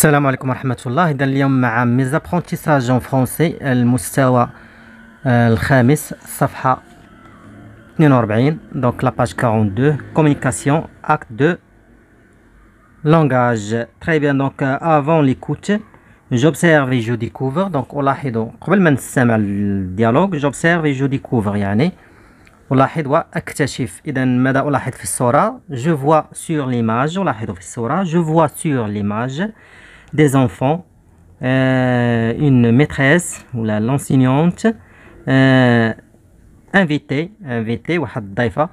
Salam alaikum wa rahmatullahi wa barakatuh. Mes en français, le moustahoa euh, le khamis, safha, Donc la page 42, communication, acte 2, langage. Très bien, donc euh, avant l'écoute, j'observe et je découvre. Donc on l'a avant probablement ça m'a le dialogue, j'observe et je découvre. On l'a hido, acte de chiffre. Idan, madame, on l'a je vois sur l'image, on l'a hido, je vois sur l'image. des enfants, euh, une maîtresse ou l'enseignante euh, انفيتي انفيتي واحد الضيفه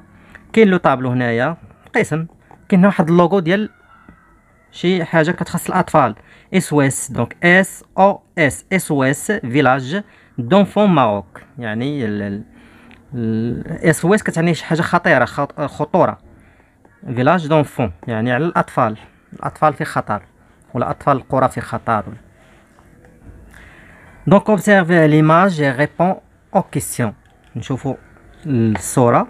كاين لو طابلو هنايا قسم كاين واحد اللوغو ديال شي حاجه كتخص الاطفال اس او اس دونك اس او اس اس او اس فيلاج دونفون ماروك يعني الاس او اس كتعني شي حاجه خطيره خطوره فيلاج دونفون يعني على الاطفال الاطفال في خطر والأطفال القرى في خطر دونك اوبسيرفي ليماج اي ريبون او كيسيون نشوفو الصورة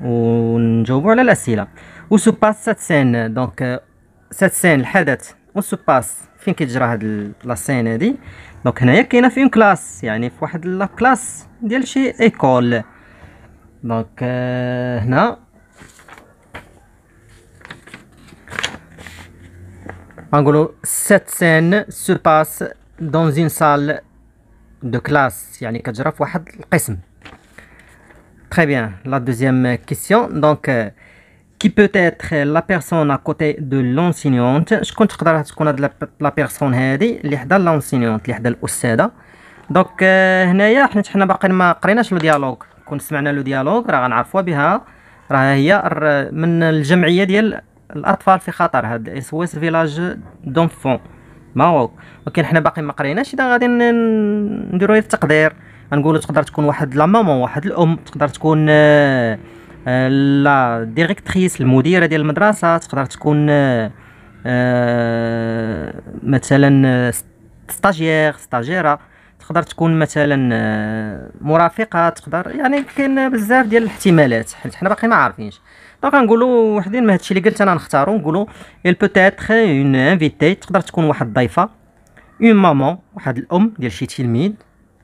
ونجاوبو على الأسئلة و سو باس سات سين دونك سات سين الحدث و سو باس فين كيتجرى هاد لا سين هادي دونك هنايا كاينه في اون كلاس يعني في واحد لا كلاس ديال شي ايكول دونك euh, هنا En gros, cette scène se passe dans une salle de classe, يعني كتجرى في واحد القسم. Très bien. La deuxième question, donc euh, qui peut être la personne à côté de l'enseignante شكون تقدر تكون هاد لا بيرسون هادي اللي حدا لونسينيونت اللي حدا الاستاذه دونك هنايا حيت حنا باقي ما قريناش لو ديالوغ كون سمعنا لو ديالوغ راه غنعرفوها بها راه هي من الجمعيه ديال الاطفال في خطر هاد اس فيلاج دونفون ماروك ولكن حنا باقي ما قريناش اذا غادي نديرو التقدير غنقولوا تقدر تكون واحد لا مامون واحد الام تقدر تكون آه، لا ديريكتريس المديره ديال المدرسه تقدر تكون آه، آه، مثلا ستاجير ستاجيره تقدر تكون مثلا آه، مرافقه تقدر يعني كاين بزاف ديال الاحتمالات حيت حنا باقي ما عارفينش دونك نقولوا وحدين ما هادشي اللي قلت انا نختاروا نقولوا ال peut اون انفيتي تقدر تكون واحد الضيفه اون مامون واحد الام ديال شي تلميذ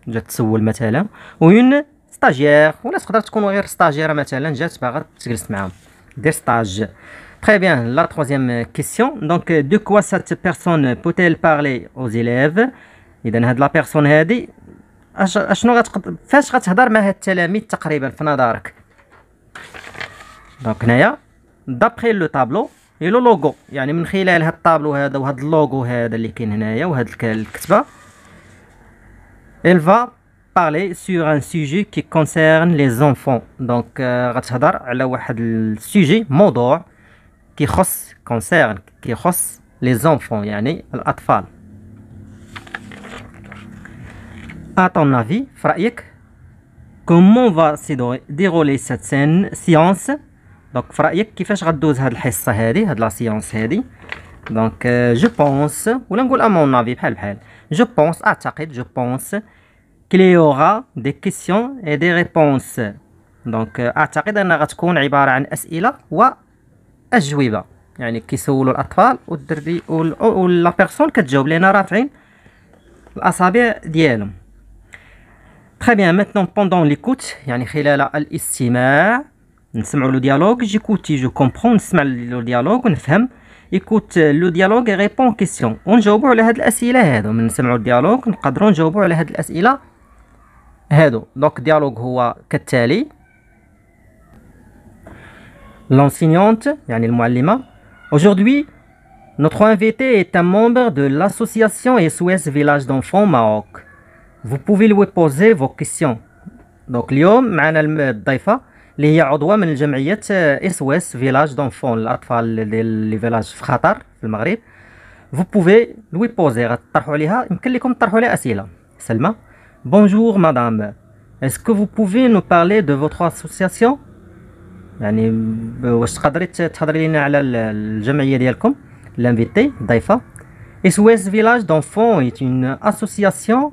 جات تسول مثلا وين ستاجير ولا تقدر تكون غير ستاجيره مثلا جات باغا تجلس معاهم دير ستاج تري بيان لا troisième كيسيون دونك دو كوا سات بيرسون بوتيل بارلي parler aux اذا هاد لا بيرسون هادي اشنو غتقد فاش غتهضر مع هاد التلاميذ تقريبا في نظرك دونك هنايا دابخي لو طابلو اي لو لوغو يعني من خلال هاد الطابلو هذا وهاد اللوغو هذا اللي كاين هنايا وهاد الكتبه الفا بارلي سور ان سوجي كي كونسيرن لي زونفون دونك آه، غتهضر على واحد السوجي موضوع كيخص concerne كيخص لي زونفون يعني الاطفال À ton avis, Fraïk, comment va se dérouler cette scène, séance دونك في رايك كيفاش غدوز هاد الحصه هادي هاد لا سيونس هادي دونك جو بونس ولا نقول امون نافي بحال بحال جو بونس اعتقد جو بونس كليورا دي كيسيون اي دي ريبونس دونك اعتقد انها غتكون عباره عن اسئله واجوبه يعني كيسولوا الاطفال والدربي ولا بيرسون كتجاوب لينا رافعين الاصابع ديالهم Très bien, maintenant pendant l'écoute, يعني خلال le dialogue, j'écoute, je comprends, le dialogue Écoute euh, le dialogue et répond aux ونجاوبوا على هاد هادو، من Le نقدروا نجاوبوا على هاد dialogue L'enseignante, يعني Aujourd'hui, notre invité est un membre de l'association SOS Village d'enfants Maroc vous pouvez lui poser vos questions. Donc, l'IOM, معنا الضيفة اللي هي عضوة من الجمعية SOS Village d'enfants الأطفال des villages في خطر au Maroc. Vous pouvez lui poser غتطرحوا عليها يمكن لكم تطرحوا عليها Bonjour madame. Est-ce que vous pouvez nous parler de votre association يعني واش تقدري تهضري de على الجمعية ديالكم؟ L'invité, Daifa. SOS Village d'enfants est une association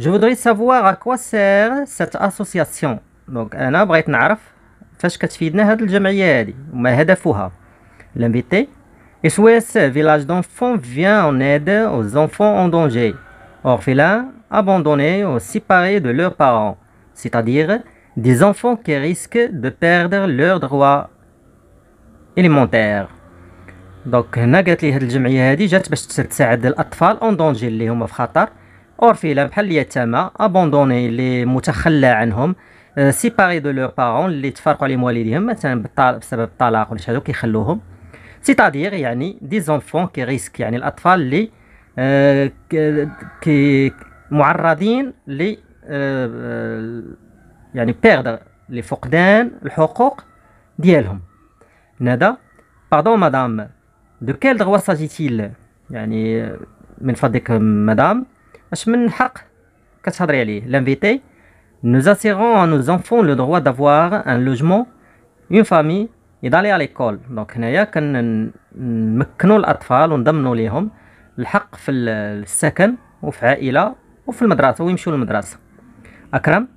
Je voudrais savoir à quoi sert cette association. Donc أنا بغيت نعرف فاش كتفيدنا cette الجمعية هادي وما هدفها. L'invité SOS Village d'enfants vient en aide aux enfants en danger, orphelins, abandonnés ou séparés de leurs parents, c'est-à-dire des enfants qui risquent de perdre leurs droits élémentaires. Donc, هنا قالت لي association الجمعيه هادي جات باش تساعد enfants en danger اللي هما في خطر اورفيلا بحال اليتامى أبوندوني اللي متخلى عنهم سيباري دو لور بارون اللي تفرقوا عليهم والديهم مثلا بسبب الطلاق ولا شي هادو كيخلوهم سيتادير يعني دي زونفون كي ريسك يعني الأطفال اللي كي euh, معرضين ل euh, يعني بيرد لفقدان الحقوق ديالهم ندى باردون مدام دو كيل دغوا ساجيتيل يعني من فضلك مدام اش من حق كتهضري عليه لانفيتي نو زاسيغون نو زونفون لو دووا دافواغ ان لوجمون اون فامي يضالي على ليكول دونك هنايا كنمكنوا الاطفال ونضمنوا ليهم الحق في السكن وفي عائله وفي المدرسه ويمشيو للمدرسه اكرم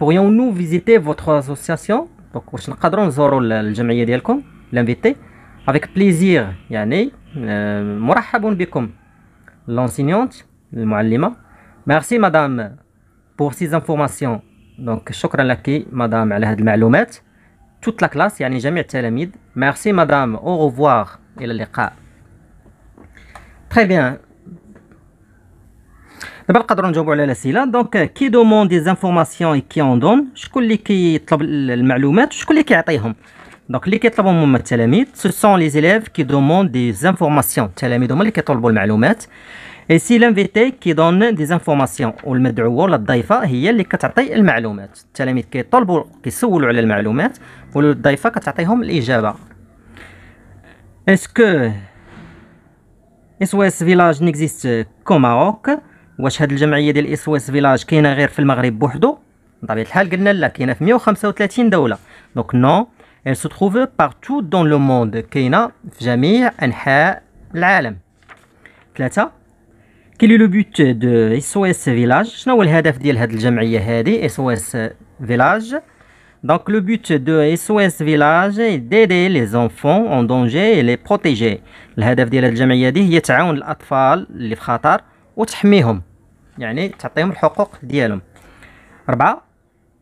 بوغيون نو فيزيتي فوتر اسوسياسيون دونك واش نقدروا نزوروا الجمعيه ديالكم لانفيتي افيك بليزير يعني مرحب بكم لونسينيونت Merci madame pour ces informations. Donc, شكرا لك madame على هذه المعلومات. Toute la classe يعني جميع التلاميذ. Merci madame. Au revoir. الى اللقاء. Très bien. دابا نقدروا نجاوبوا على الاسئله دونك كي دومون دي زانفورماسيون اي كي اون دون شكون اللي كيطلب المعلومات شكون اللي كيعطيهم دونك اللي كيطلبهم هما التلاميذ سو سون لي زيليف كي التلاميذ اللي كيطلبوا المعلومات اي سي لانفيتي كيدون دي زانفورماسيون والمدعوه ولا الضيفه هي اللي كتعطي المعلومات التلاميذ كيطلبوا كيسولوا على المعلومات والضيفه كتعطيهم الاجابه اسكو اس او اس فيلاج نيكزيست كو ماروك واش هاد الجمعيه ديال اس او اس فيلاج كاينه غير في المغرب بوحدو بطبيعه الحال قلنا لا كاينه في 135 دوله دونك نو elle سو تروف بارتو دون لو موند كاينه في جميع انحاء العالم ثلاثه Quel est le but de SOS Village est le but de SOS Village Le but de SOS Village est d'aider les enfants en danger et les protéger. Le de SOS Village est d'aider les enfants en danger et les protéger.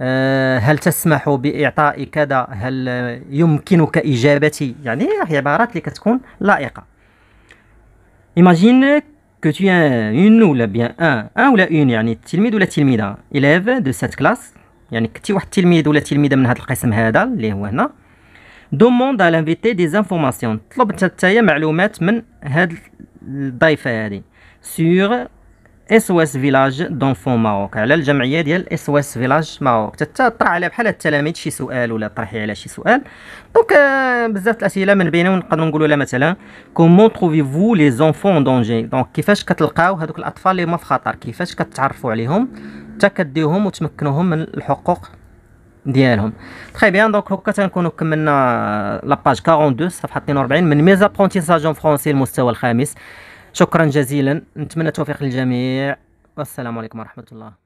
آه، هل تسمح باعطاء كذا هل يمكنك اجابتي يعني عبارات اللي كتكون لائقه imagine que tu es une ou ان bien un un ou là une يعني التلميذ ولا التلميذه élève de cette classe يعني كنتي واحد التلميذ ولا تلميذه من هذا القسم هذا اللي هو هنا دوموند على انفيتي دي انفورماسيون طلب حتى معلومات من هاد الضيفه هذه سور اس او اس فيلاج دونفون ماروك على الجمعيه ديال اس او اس فيلاج ماروك حتى طرح عليها بحال التلاميذ شي سؤال ولا طرحي على شي سؤال دونك euh, بزاف الاسئله من بينهم نقدروا نقولوا لها مثلا كومون تروفي فو لي زونفون دونجي دونك كيفاش كتلقاو هذوك الاطفال اللي هما في خطر كيفاش كتعرفوا عليهم حتى كديهم وتمكنوهم من الحقوق ديالهم تري بيان دونك هكا تنكونوا كملنا لاباج 42 صفحه 42 من ميزابرونتيساج اون فرونسي المستوى الخامس شكرا جزيلا نتمنى التوفيق للجميع والسلام عليكم ورحمه الله